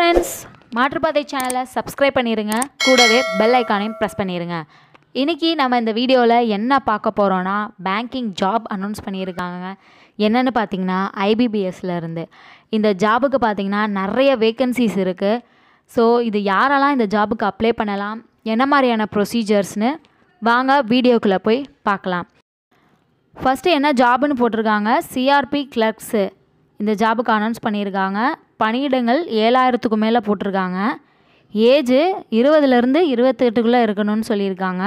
friends மாற்றுப்பாதை சேனலை subscribe பண்ணிடுங்க கூடவே பெல் ஐக்கானையும் ப்ரெஸ் பண்ணிடுங்க இன்றைக்கி நம்ம இந்த வீடியோவில் என்ன பார்க்க போகிறோன்னா பேங்கிங் ஜாப் அனௌன்ஸ் பண்ணியிருக்காங்க என்னென்னு பார்த்தீங்கன்னா ஐபிபிஎஸ்சில் இருந்து இந்த ஜாபுக்கு பார்த்திங்கன்னா நிறைய வேக்கன்சிஸ் இருக்குது ஸோ இது யாரெல்லாம் இந்த ஜாபுக்கு அப்ளை பண்ணலாம் என்ன மாதிரியான ப்ரொசீஜர்ஸ்னு வாங்க வீடியோக்குள்ளே போய் பார்க்கலாம் ஃபஸ்ட்டு என்ன ஜாப்னு போட்டிருக்காங்க சிஆர்பி கிளர்க்ஸு இந்த ஜாபுக்கு அனௌன்ஸ் பண்ணியிருக்காங்க பணியிடங்கள் ஏழாயிரத்துக்கு மேலே போட்டிருக்காங்க ஏஜு இருபதுலேருந்து இருபத்தெட்டுக்குள்ளே இருக்கணும்னு சொல்லியிருக்காங்க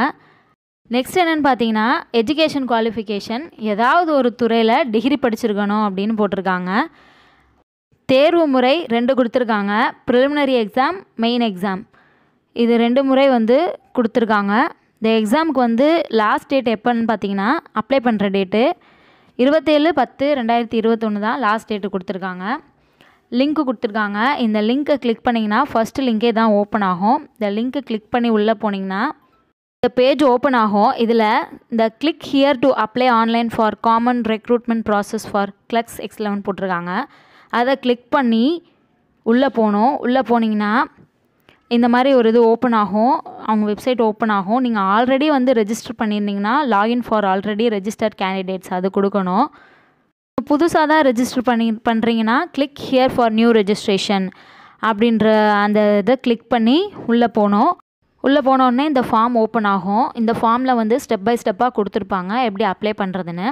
நெக்ஸ்ட் என்னென்னு பார்த்தீங்கன்னா எஜுகேஷன் குவாலிஃபிகேஷன் ஏதாவது ஒரு துறையில் டிகிரி படிச்சிருக்கணும் அப்படின்னு போட்டிருக்காங்க தேர்வு முறை ரெண்டு கொடுத்துருக்காங்க ப்ரிலிமினரி எக்ஸாம் மெயின் எக்ஸாம் இது ரெண்டு முறை வந்து கொடுத்துருக்காங்க இந்த எக்ஸாமுக்கு வந்து லாஸ்ட் டேட் எப்போன்னு பார்த்தீங்கன்னா அப்ளை பண்ணுற டேட்டு இருபத்தேழு பத்து ரெண்டாயிரத்தி இருபத்தொன்று தான் லாஸ்ட் டேட்டு கொடுத்துருக்காங்க லிங்க்கு கொடுத்துருக்காங்க இந்த லிங்க்கை கிளிக் பண்ணிங்கன்னா ஃபஸ்ட்டு லிங்கே தான் ஓப்பன் ஆகும் இந்த லிங்க்கை கிளிக் பண்ணி உள்ளே போனீங்கன்னா இந்த பேஜ் ஓப்பன் ஆகும் இதில் இந்த click here to apply online for common recruitment process for clerks X eleven போட்டிருக்காங்க அதை கிளிக் பண்ணி உள்ளே போகணும் உள்ளே போனீங்கன்னா இந்த மாதிரி ஒரு இது ஓப்பன் ஆகும் அவங்க வெப்சைட் ஓப்பன் ஆகும் நீங்கள் ஆல்ரெடி வந்து ரெஜிஸ்டர் பண்ணியிருந்தீங்கன்னா login for already registered candidates அது கொடுக்கணும் புதுசாக தான் ரெஜிஸ்டர் பண்ணி பண்ணுறீங்கன்னா click here for new registration அப்படின்ற அந்த இதை கிளிக் பண்ணி உள்ளே போனோம் உள்ளே போனோடனே இந்த ஃபார்ம் ஓப்பன் ஆகும் இந்த ஃபார்மில் வந்து ஸ்டெப் பை ஸ்டெப்பாக கொடுத்துருப்பாங்க எப்படி அப்ளை பண்ணுறதுன்னு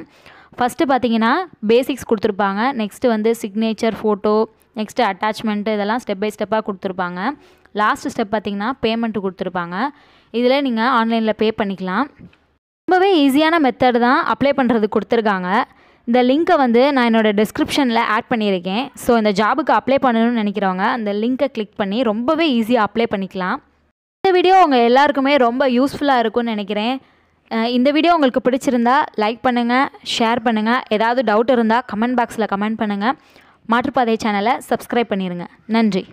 ஃபஸ்ட்டு பார்த்தீங்கன்னா பேசிக்ஸ் கொடுத்துருப்பாங்க நெக்ஸ்ட்டு வந்து சிக்னேச்சர் ஃபோட்டோ நெக்ஸ்ட்டு அட்டாச்மெண்ட்டு இதெல்லாம் ஸ்டெப் பை ஸ்டெப்பாக கொடுத்துருப்பாங்க லாஸ்ட் ஸ்டெப் பார்த்திங்கன்னா பேமெண்ட்டு கொடுத்துருப்பாங்க இதில் நீங்கள் ஆன்லைனில் பே பண்ணிக்கலாம் ரொம்பவே ஈஸியான மெத்தட் தான் அப்ளை பண்ணுறது கொடுத்துருக்காங்க இந்த லிங்க்கை வந்து நான் என்னோடய டிஸ்கிரிப்ஷனில் ஆட் பண்ணியிருக்கேன் ஸோ இந்த ஜாபுக்கு அப்ளை பண்ணணும்னு நினைக்கிறவங்க அந்த லிங்க்கை கிளிக் பண்ணி ரொம்பவே ஈஸியாக அப்ளை பண்ணிக்கலாம் இந்த வீடியோ உங்கள் எல்லாருக்குமே ரொம்ப யூஸ்ஃபுல்லாக இருக்கும்னு நினைக்கிறேன் இந்த வீடியோ உங்களுக்கு பிடிச்சிருந்தா லைக் பண்ணுங்கள் ஷேர் பண்ணுங்கள் ஏதாவது டவுட் இருந்தால் கமெண்ட் பாக்ஸில் கமெண்ட் பண்ணுங்கள் மாற்றுப்பாதை சேனலை சப்ஸ்கிரைப் பண்ணிடுங்க நன்றி